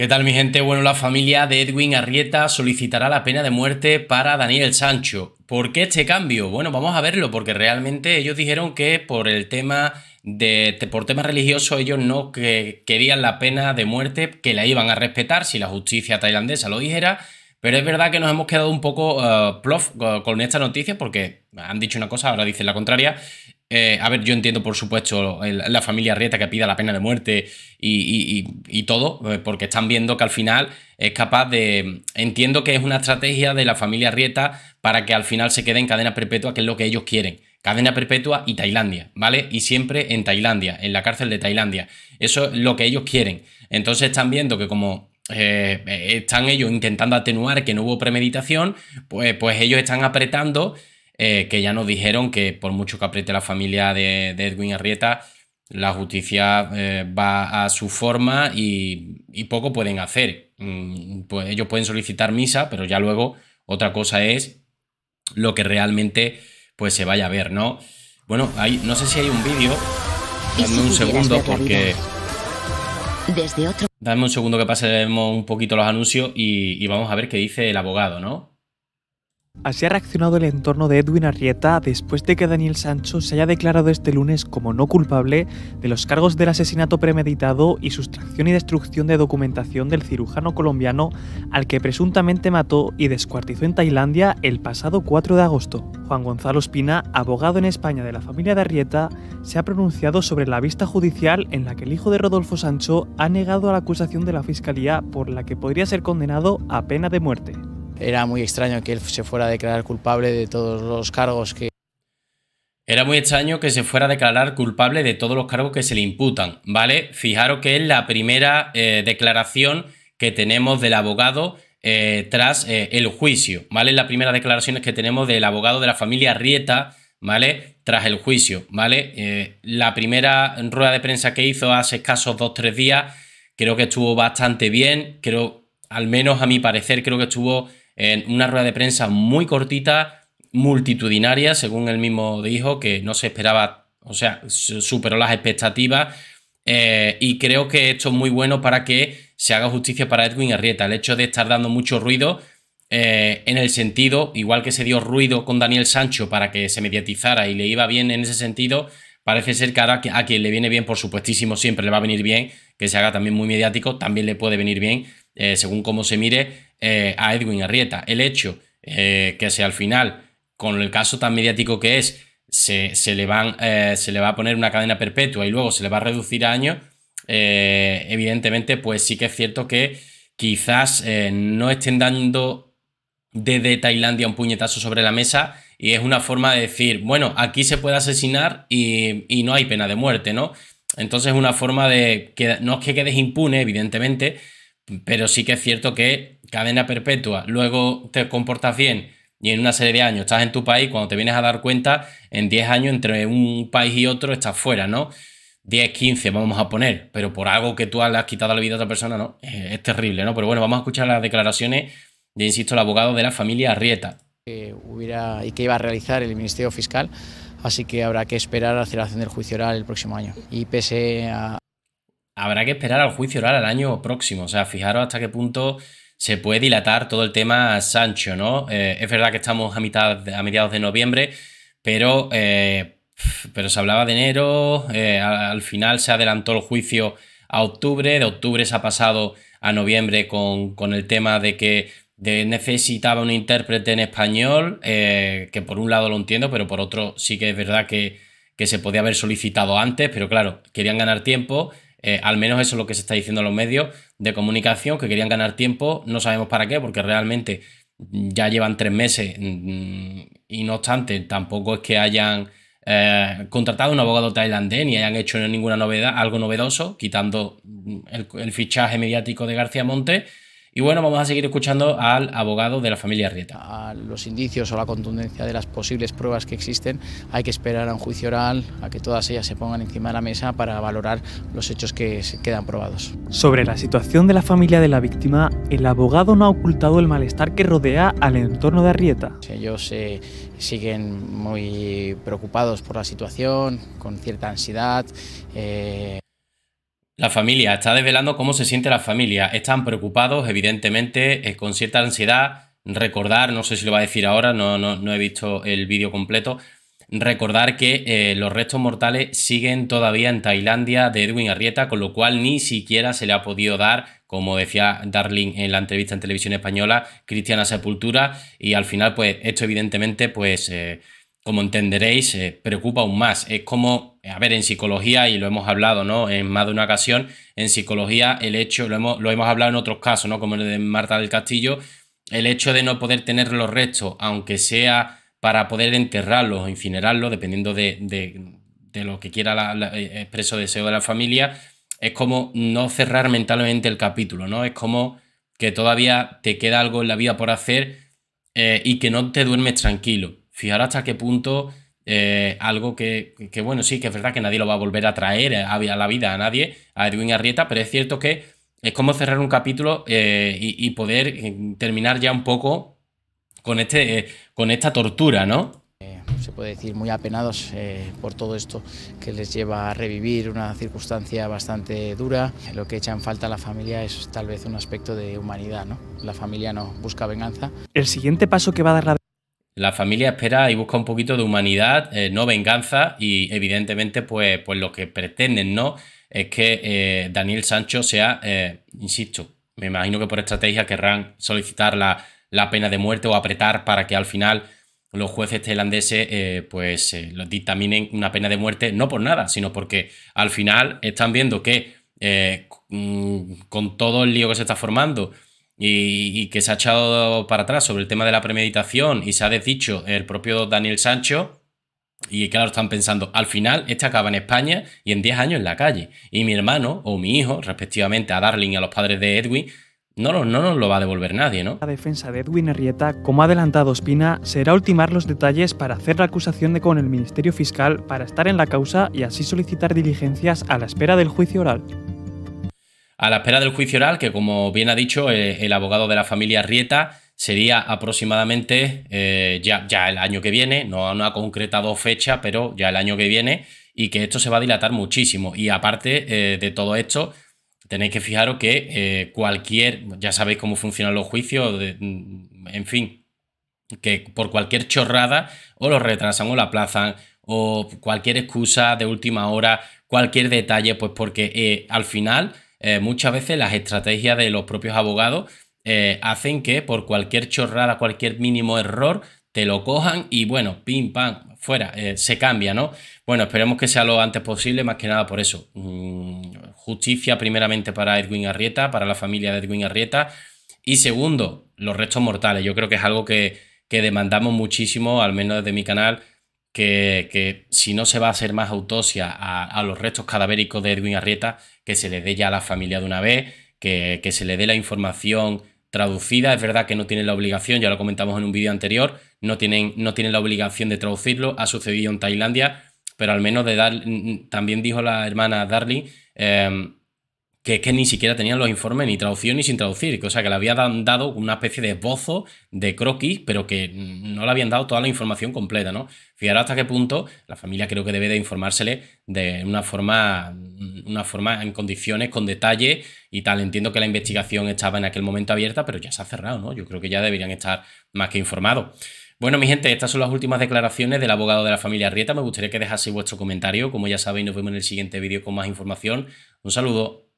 ¿Qué tal mi gente? Bueno, la familia de Edwin Arrieta solicitará la pena de muerte para Daniel Sancho. ¿Por qué este cambio? Bueno, vamos a verlo, porque realmente ellos dijeron que por el tema de, por temas religiosos ellos no querían la pena de muerte, que la iban a respetar si la justicia tailandesa lo dijera, pero es verdad que nos hemos quedado un poco eh, plof con esta noticia porque han dicho una cosa, ahora dicen la contraria. Eh, a ver, yo entiendo, por supuesto, la familia Rieta que pida la pena de muerte y, todo, eh, porque están viendo que al final es capaz de. Entiendo que es una estrategia de la familia Rieta para que al final se quede en cadena perpetua, que es lo que ellos quieren. Cadena perpetua y Tailandia, ¿vale? Y siempre en Tailandia, en la cárcel de Tailandia. Eso es lo que ellos quieren. Entonces están viendo que como eh, están ellos intentando atenuar que no hubo premeditación, pues, pues ellos están apretando eh, que ya nos dijeron que por mucho que apriete la familia de, Edwin Arrieta, la justicia eh, va a su forma y, poco pueden hacer. Mm, pues ellos pueden solicitar misa, pero ya luego otra cosa es lo que realmente pues se vaya a ver, ¿no? Bueno, ahí no sé si hay un vídeo. Dame un segundo porque... Desde Dame un segundo que pasemos un poquito los anuncios y vamos a ver qué dice el abogado, ¿no? Así ha reaccionado el entorno de Edwin Arrieta después de que Daniel Sancho se haya declarado este lunes como no culpable de los cargos del asesinato premeditado y sustracción y destrucción de documentación del cirujano colombiano al que presuntamente mató y descuartizó en Tailandia el pasado 4 de agosto. Juan Gonzalo Espina, abogado en España de la familia de Arrieta, se ha pronunciado sobre la vista judicial en la que el hijo de Rodolfo Sancho ha negado a la acusación de la Fiscalía por la que podría ser condenado a pena de muerte era muy extraño que él se fuera a declarar culpable de todos los cargos que... Era muy extraño que se fuera a declarar culpable de todos los cargos que se le imputan, ¿vale? Fijaros que es la primera eh, declaración que tenemos del abogado eh, tras eh, el juicio, ¿vale? Es la primera declaración que tenemos del abogado de la familia Rieta, ¿vale? Tras el juicio, ¿vale? la primera rueda de prensa que hizo hace escasos dos, tres días, creo que estuvo bastante bien, creo, al menos a mi parecer, creo que estuvo en una rueda de prensa muy cortita, multitudinaria, según él mismo dijo, que no se esperaba, o sea, superó las expectativas. Eh, y creo que esto es muy bueno para que se haga justicia para Edwin Arrieta. El hecho de estar dando mucho ruido eh, en el sentido, igual que se dio ruido con Daniel Sancho para que se mediatizara y le iba bien en ese sentido, parece ser que ahora a quien le viene bien, por supuestísimo, siempre le va a venir bien, que se haga también muy mediático, también le puede venir bien, eh, según cómo se mire. Eh, a Edwin Arrieta. El hecho eh, que sea al final, con el caso tan mediático que es, se, le van, eh, se le va a poner una cadena perpetua y luego se le va a reducir a años, evidentemente, pues sí que es cierto que quizás no estén dando desde Tailandia un puñetazo sobre la mesa y es una forma de decir, bueno, aquí se puede asesinar y, no hay pena de muerte, ¿no? Entonces es una forma de que no es que quedes impune, evidentemente, pero sí que es cierto que cadena perpetua, luego te comportas bien y en una serie de años estás en tu país, cuando te vienes a dar cuenta, en 10 años entre un país y otro estás fuera, ¿no? 10, 15 vamos a poner, pero por algo que tú le has quitado la vida a otra persona, ¿no? Es, terrible, ¿no? Pero bueno, vamos a escuchar las declaraciones de, insisto, el abogado de la familia Arrieta. Que hubiera y que iba a realizar el Ministerio Fiscal así que habrá que esperar la celebración del juicio oral el próximo año. Y pese a, habrá que esperar al juicio oral al año próximo. O sea, fijaros hasta qué punto se puede dilatar todo el tema Sancho, ¿no? Eh, es verdad que estamos a, mitad, mediados de noviembre, pero, eh, pero se hablaba de enero, eh, al final se adelantó el juicio a octubre, de octubre se ha pasado a noviembre con, el tema de que necesitaba un intérprete en español, que por un lado lo entiendo, pero por otro sí que es verdad que, que se podía haber solicitado antes, pero claro, querían ganar tiempo eh, al menos eso es lo que se está diciendo en los medios de comunicación, que querían ganar tiempo, no sabemos para qué, porque realmente ya llevan tres meses mm, y no obstante, tampoco es que hayan eh, contratado un abogado tailandés ni hayan hecho ninguna novedad, algo novedoso, quitando mm, el fichaje mediático de García Monte y bueno, vamos a seguir escuchando al abogado de la familia Rieta. A los indicios o la contundencia de las posibles pruebas que existen, hay que esperar a un juicio oral, a que todas ellas se pongan encima de la mesa para valorar los hechos que quedan probados. Sobre la situación de la familia de la víctima, el abogado no ha ocultado el malestar que rodea al entorno de Arrieta. Ellos eh, siguen muy preocupados por la situación, con cierta ansiedad. Eh, la familia está desvelando cómo se siente la familia. Están preocupados, evidentemente, eh, con cierta ansiedad. Recordar, no sé si lo va a decir ahora, no, no, no he visto el vídeo completo. Recordar que eh, los restos mortales siguen todavía en Tailandia de Edwin Arrieta, con lo cual ni siquiera se le ha podido dar, como decía Darling en la entrevista en televisión española, cristiana sepultura. Y al final, pues, esto evidentemente, pues. Eh, como entenderéis, preocupa aún más. Es como, a ver, en psicología, y lo hemos hablado, ¿no? En más de una ocasión, en psicología el hecho, lo hemos, lo hemos hablado en otros casos, ¿no? Como el de Marta del Castillo, el hecho de no poder tener los restos, aunque sea para poder enterrarlos o incinerarlos, dependiendo de, lo que quiera el eh, expreso deseo de la familia, es como no cerrar mentalmente el capítulo, ¿no? Es como que todavía te queda algo en la vida por hacer eh, y que no te duermes tranquilo fijar hasta qué punto eh, algo que, bueno, sí, que es verdad que nadie lo va a volver a traer eh, a, la vida a nadie, a Edwin Arrieta, pero es cierto que es como cerrar un capítulo eh, y, poder terminar ya un poco con, este, con esta tortura, ¿no? se puede decir, muy apenados por todo esto que les lleva a revivir una circunstancia bastante dura. Lo que echa en falta a la familia es tal vez un aspecto de humanidad, ¿no? La familia no busca venganza. El siguiente paso que va a dar la la familia espera y busca un poquito de humanidad, eh, no venganza y evidentemente pues, pues lo que pretenden, ¿no? Es que eh, Daniel Sancho sea, eh, insisto, me imagino que por estrategia querrán solicitar la, pena de muerte o apretar para que al final los jueces tailandeses pues dictaminen una pena de muerte, no por nada, sino porque al final están viendo que mm, con todo el lío que se está formando, y, que se ha echado para atrás sobre el tema de la premeditación y se ha desdicho el propio Daniel Sancho. Y claro, están pensando, al final este acaba en España y en 10 años en la calle. Y mi hermano o mi hijo, respectivamente a Darling y a los padres de Edwin, no, no, nos lo va a devolver nadie, ¿no? La defensa de Edwin Arrieta, como ha adelantado Espina, será ultimar los detalles para hacer la acusación de con el Ministerio Fiscal para estar en la causa y así solicitar diligencias a la espera del juicio oral. A la espera del juicio oral, que como bien ha dicho eh, el abogado de la familia Rieta, sería aproximadamente eh, ya, el año que viene, no, ha concretado fecha, pero ya el año que viene, y que esto se va a dilatar muchísimo. Y aparte eh, de todo esto, tenéis que fijaros que cualquier, ya sabéis cómo funcionan los juicios, mm, en fin, que por cualquier chorrada o lo retrasan o la aplazan o cualquier excusa de última hora, cualquier detalle, pues porque al final eh, muchas veces las estrategias de los propios abogados eh, hacen que por cualquier chorrada, cualquier mínimo error, te lo cojan y bueno, pim, pam, fuera, eh, se cambia, ¿no? Bueno, esperemos que sea lo antes posible, más que nada por eso. Mm, justicia primeramente para Edwin Arrieta, para la familia de Edwin Arrieta. Y segundo, los restos mortales. Yo creo que es algo que, que demandamos muchísimo, al menos desde mi canal, que, si no se va a hacer más autopsia a, los restos cadavéricos de Edwin Arrieta, que se le dé ya a la familia de una vez, que, se le dé la información traducida. Es verdad que no tienen la obligación, ya lo comentamos en un vídeo anterior, no tienen, no tienen la obligación de traducirlo. Ha sucedido en Tailandia, pero al menos de dar, también dijo la hermana Darling, em, que es que ni siquiera tenían los informes ni traducción ni sin traducir, cosa que le habían dado una especie de bozo de croquis, pero que no le habían dado toda la información completa, ¿no? Fijaros hasta qué punto la familia creo que debe de informársele de una forma, una forma en condiciones, con detalle y tal. Entiendo que la investigación estaba en aquel momento abierta, pero ya se ha cerrado, ¿no? Yo creo que ya deberían estar más que informados. Bueno, mi gente, estas son las últimas declaraciones del abogado de la familia Rieta. Me gustaría que dejaseis vuestro comentario. Como ya sabéis, nos vemos en el siguiente vídeo con más información. Un saludo.